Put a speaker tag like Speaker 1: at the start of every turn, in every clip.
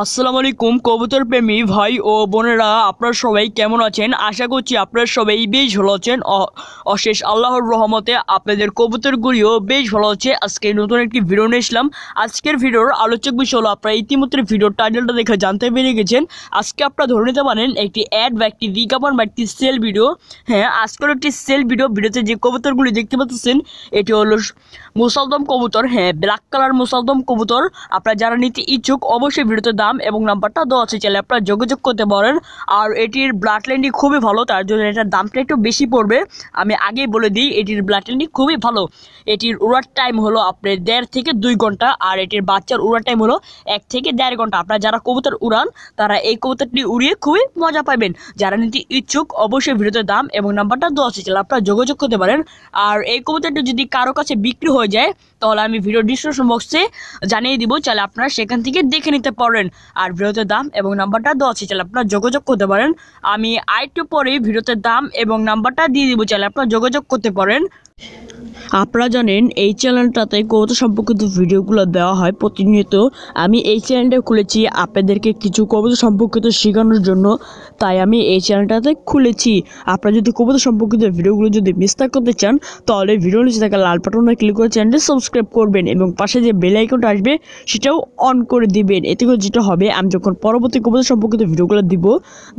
Speaker 1: আসসালামু আলাইকুম কবুতর প্রেমী ভাই ও বোনেরা আপনারা সবাই কেমন আছেন আশা করছি আপনারা সবাই বেশ ভালো আছেন অশেষ আল্লাহর রহমতে আপনাদের কবুতরগুলিও বেশ ভালো আছে আজকে নতুন একটি ভিডিও নিয়ে এসলাম আজকের ভিডিওর আলোচক বিষয় হলো আপনারা ইতিমধ্যে ভিডিওর টাইটেলটা দেখে জানতে পেরে গেছেন আজকে আপনারা ধরে নিতে পারেন একটি অ্যাড বা একটি বিজ্ঞাপন বা একটি সেল ভিডিও হ্যাঁ আজকের একটি সেল ভিডিও ভিডিওতে যে কবুতরগুলি দেখতে পাচ্ছেন এটি হলো মুসালদম কবুতর হ্যাঁ ব্ল্যাক কালার মুসালদম কবুতর আপনারা যারা নিতে ইচ্ছুক অবশ্যই ভিডিওতে ভিডিওতে দাম এবং নাম্বারটা দেওয়া আছে চাইলে আপনারা যোগাযোগ করতে পারেন আর এটির ব্লাড লাইনটি খুবই ভালো তার জন্য এটার দামটা একটু বেশি পড়বে আমি আগেই বলে দিই এটির ব্লাড লাইনটি খুবই ভালো এটির উড়ার টাইম হলো আপনার দেড় থেকে দুই ঘন্টা আর এটির বাচ্চার উড়ার টাইম হলো এক থেকে দেড় ঘন্টা আপনারা যারা কবুতর উড়ান তারা এই কবুতরটি উড়িয়ে খুবই মজা পাবেন যারা নিতে ইচ্ছুক অবশ্যই ভিডিওতে দাম এবং নাম্বারটা দেওয়া আছে চাইলে আপনারা যোগাযোগ করতে পারেন আর এই কবুতরটি যদি কারো কাছে বিক্রি হয়ে যায় তাহলে আমি ভিডিও ডিসক্রিপশন বক্সে জানিয়ে দিব চাইলে আপনারা সেখান থেকে দেখে নিতে পারেন পারেন আর ভিডিওতে দাম এবং নাম্বারটা দেওয়া আছে চাইলে আপনারা যোগাযোগ করতে পারেন আমি আরেকটু পরেই ভিডিওতে দাম এবং নাম্বারটা দিয়ে দিব চাইলে আপনারা যোগাযোগ করতে পারেন আপনারা জানেন এই চ্যানেলটাতে কবিতা সম্পর্কিত ভিডিওগুলো দেওয়া হয় প্রতিনিয়ত আমি এই চ্যানেলটা খুলেছি আপনাদেরকে কিছু কবিতা সম্পর্কিত শেখানোর জন্য তাই আমি এই চ্যানেলটাতে খুলেছি আপনারা যদি কবিতা সম্পর্কিত ভিডিওগুলো যদি মিস না করতে চান তাহলে ভিডিও নিচে থাকা লাল বাটনে ক্লিক করে চ্যানেলটি সাবস্ক্রাইব করবেন এবং পাশে যে বেল আইকনটা আসবে সেটাও অন করে দিবেন এতে করে যেটা হবে আমি যখন পরবর্তী কবিতা সম্পর্কিত ভিডিওগুলো দিব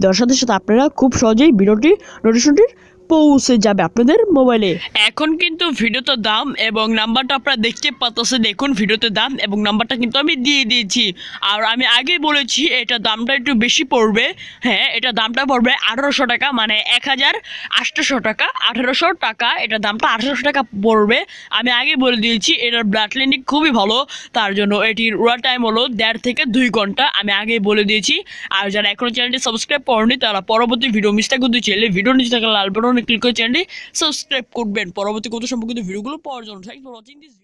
Speaker 1: দেওয়ার সাথে সাথে আপনারা খুব সহজেই ভিডিওটি নোটিশনটির পৌঁছে যাবে আপনাদের মোবাইলে এখন কিন্তু ভিডিওতে দাম এবং নাম্বারটা আপনারা দেখতে পাচ্ছে দেখুন ভিডিওতে দাম এবং নাম্বারটা কিন্তু আমি দিয়ে দিয়েছি আর আমি আগে বলেছি এটা দামটা একটু বেশি পড়বে হ্যাঁ এটা দামটা পড়বে আঠারোশো টাকা মানে এক হাজার আটশোশো টাকা আঠারোশো টাকা এটা দামটা আঠারোশো টাকা পড়বে আমি আগে বলে দিয়েছি এটার ব্লাড ক্লিনিক খুবই ভালো তার জন্য এটির ওয়ার টাইম হলো দেড় থেকে দুই ঘন্টা আমি আগে বলে দিয়েছি আর যারা এখনও চ্যানেলটি সাবস্ক্রাইব করেনি তারা পরবর্তী ভিডিও মিস করতে চাইলে ভিডিও নিচে থাকা লাল বাটন ক্লিক করে চ্যানেলটি সাবস্ক্রাইব করবেন পরবর্তী কত সম্পর্কিত ভিডিওগুলো পাওয়ার জন্য থ্যাংক ফর ওয়াচিং দিস